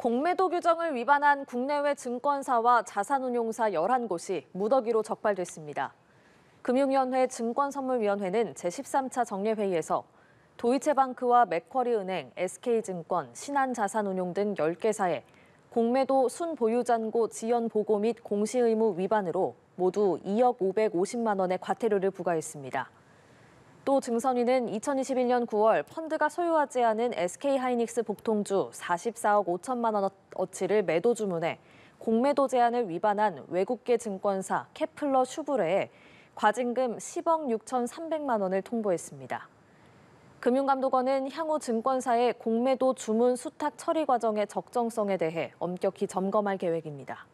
공매도 규정을 위반한 국내외 증권사와 자산운용사 11곳이 무더기로 적발됐습니다. 금융위원회 증권선물위원회는 제13차 정례회의에서 도이체방크와 맥쿼리은행, SK증권, 신한자산운용 등 10개사에 공매도 순보유잔고 지연 보고 및 공시의무 위반으로 모두 2억 550만 원의 과태료를 부과했습니다. 또 증선위는 2021년 9월 펀드가 소유하지 않은 SK하이닉스 복통주 44억 5천만 원 어치를 매도 주문해 공매도 제한을 위반한 외국계 증권사 케플러 슈브레에 과징금 10억 6,300만 원을 통보했습니다. 금융감독원은 향후 증권사의 공매도 주문 수탁 처리 과정의 적정성에 대해 엄격히 점검할 계획입니다.